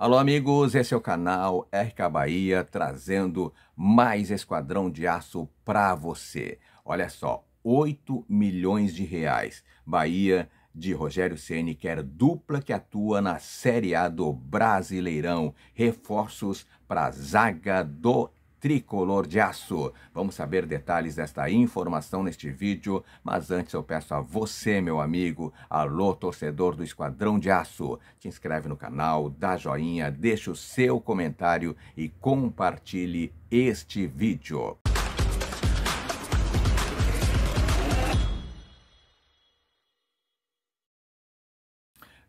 Alô, amigos, esse é o canal RK Bahia trazendo mais Esquadrão de Aço para você. Olha só, 8 milhões de reais. Bahia de Rogério Ceni quer é dupla que atua na Série A do Brasileirão. Reforços para zaga do tricolor de aço. Vamos saber detalhes desta informação neste vídeo, mas antes eu peço a você, meu amigo, alô torcedor do Esquadrão de Aço, te inscreve no canal, dá joinha, deixa o seu comentário e compartilhe este vídeo.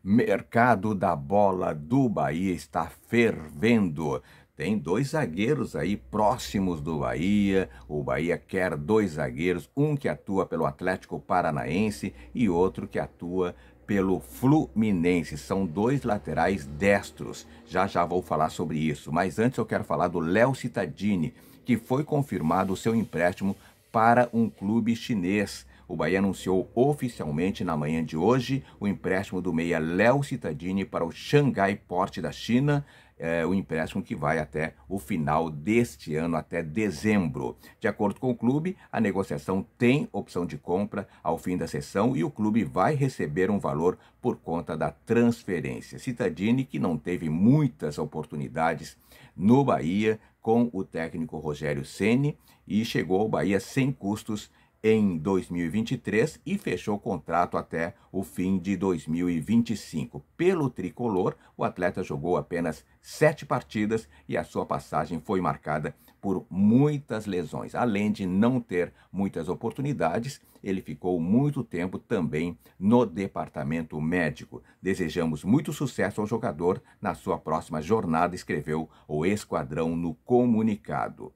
Mercado da bola do Bahia está fervendo. Tem dois zagueiros aí próximos do Bahia. O Bahia quer dois zagueiros, um que atua pelo Atlético Paranaense e outro que atua pelo Fluminense. São dois laterais destros. Já já vou falar sobre isso, mas antes eu quero falar do Léo Cittadini, que foi confirmado o seu empréstimo para um clube chinês o Bahia anunciou oficialmente na manhã de hoje o empréstimo do meia Léo Cittadini para o Xangai Port da China, é, o empréstimo que vai até o final deste ano, até dezembro. De acordo com o clube, a negociação tem opção de compra ao fim da sessão e o clube vai receber um valor por conta da transferência. Citadini, que não teve muitas oportunidades no Bahia com o técnico Rogério Ceni e chegou ao Bahia sem custos em 2023 e fechou o contrato até o fim de 2025. Pelo tricolor, o atleta jogou apenas sete partidas e a sua passagem foi marcada por muitas lesões. Além de não ter muitas oportunidades, ele ficou muito tempo também no departamento médico. Desejamos muito sucesso ao jogador na sua próxima jornada, escreveu o Esquadrão no comunicado.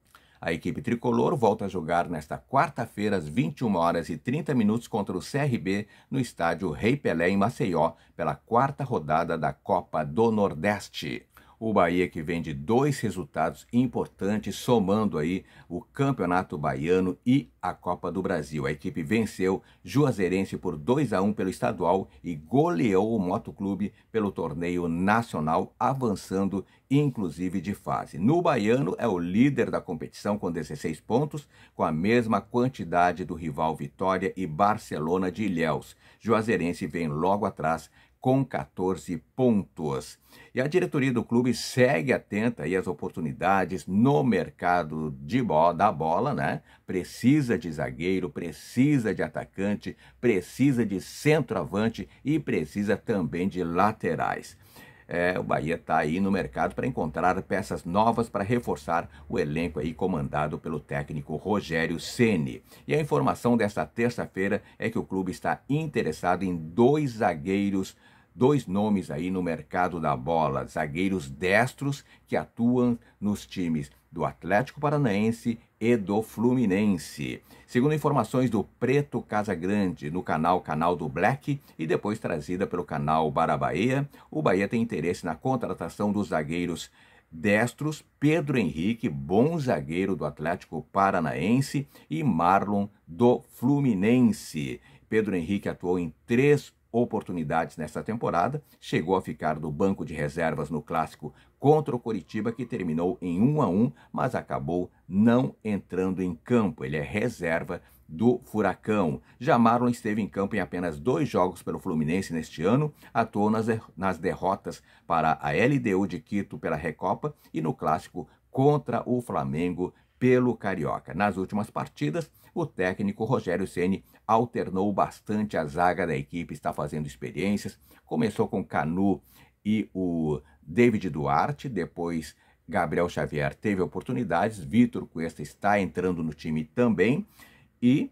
A equipe tricolor volta a jogar nesta quarta-feira às 21 horas e 30 minutos contra o CRB no estádio Rei Pelé em Maceió, pela quarta rodada da Copa do Nordeste. O Bahia que vem de dois resultados importantes, somando aí o Campeonato Baiano e a Copa do Brasil. A equipe venceu Juazeirense por 2 a 1 pelo estadual e goleou o Motoclube pelo torneio nacional, avançando inclusive de fase. No Baiano é o líder da competição com 16 pontos, com a mesma quantidade do rival Vitória e Barcelona de Ilhéus. Juazeirense vem logo atrás com 14 pontos. E a diretoria do clube segue atenta às oportunidades no mercado de bola da bola, né? Precisa de zagueiro, precisa de atacante, precisa de centroavante e precisa também de laterais. É, o Bahia está aí no mercado para encontrar peças novas para reforçar o elenco aí comandado pelo técnico Rogério Ceni. E a informação desta terça-feira é que o clube está interessado em dois zagueiros dois nomes aí no mercado da bola, zagueiros destros que atuam nos times do Atlético Paranaense e do Fluminense. Segundo informações do Preto Casagrande no canal Canal do Black e depois trazida pelo canal Barabahia, o Bahia tem interesse na contratação dos zagueiros destros Pedro Henrique, bom zagueiro do Atlético Paranaense, e Marlon do Fluminense. Pedro Henrique atuou em três oportunidades nesta temporada, chegou a ficar do banco de reservas no clássico contra o Coritiba, que terminou em 1 a 1, mas acabou não entrando em campo. Ele é reserva do Furacão. Já Marlon esteve em campo em apenas dois jogos pelo Fluminense neste ano, atuou nas, der nas derrotas para a LDU de Quito pela Recopa e no clássico contra o Flamengo pelo Carioca. Nas últimas partidas, o técnico Rogério Ceni alternou bastante a zaga da equipe, está fazendo experiências. Começou com Canu e o David Duarte, depois Gabriel Xavier teve oportunidades, Vitor Cuesta está entrando no time também e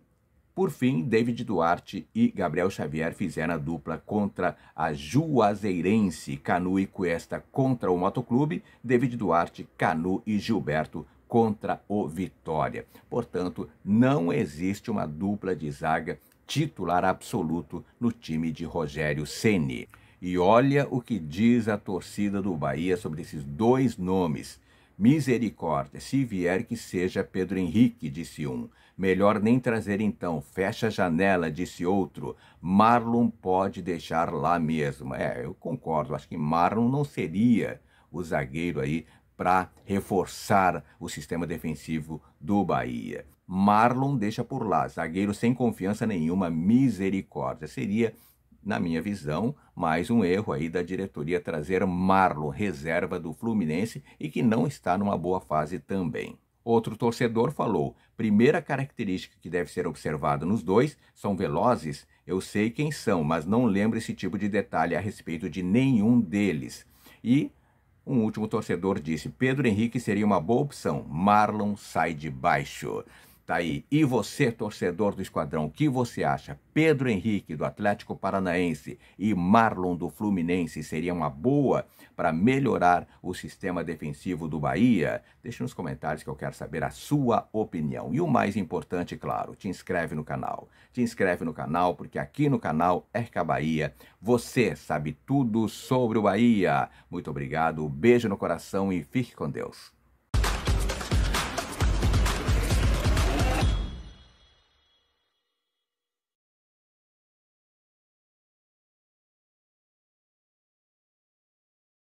por fim, David Duarte e Gabriel Xavier fizeram a dupla contra a Juazeirense, Canu e Cuesta contra o Motoclube, David Duarte, Canu e Gilberto contra o Vitória. Portanto, não existe uma dupla de zaga titular absoluto no time de Rogério Ceni. E olha o que diz a torcida do Bahia sobre esses dois nomes. Misericórdia, se vier que seja Pedro Henrique, disse um. Melhor nem trazer então, fecha a janela, disse outro. Marlon pode deixar lá mesmo. É, eu concordo, acho que Marlon não seria o zagueiro aí para reforçar o sistema defensivo do Bahia. Marlon deixa por lá, zagueiro sem confiança nenhuma, misericórdia. Seria, na minha visão, mais um erro aí da diretoria trazer Marlon, reserva do Fluminense e que não está numa boa fase também. Outro torcedor falou: primeira característica que deve ser observada nos dois são velozes. Eu sei quem são, mas não lembro esse tipo de detalhe a respeito de nenhum deles. E um último torcedor disse: Pedro Henrique seria uma boa opção. Marlon sai de baixo. Tá aí. E você, torcedor do Esquadrão, o que você acha? Pedro Henrique, do Atlético Paranaense, e Marlon, do Fluminense, seria uma boa para melhorar o sistema defensivo do Bahia? Deixe nos comentários que eu quero saber a sua opinião. E o mais importante, claro, te inscreve no canal. Te inscreve no canal, porque aqui no canal RK é Bahia você sabe tudo sobre o Bahia. Muito obrigado, beijo no coração e fique com Deus.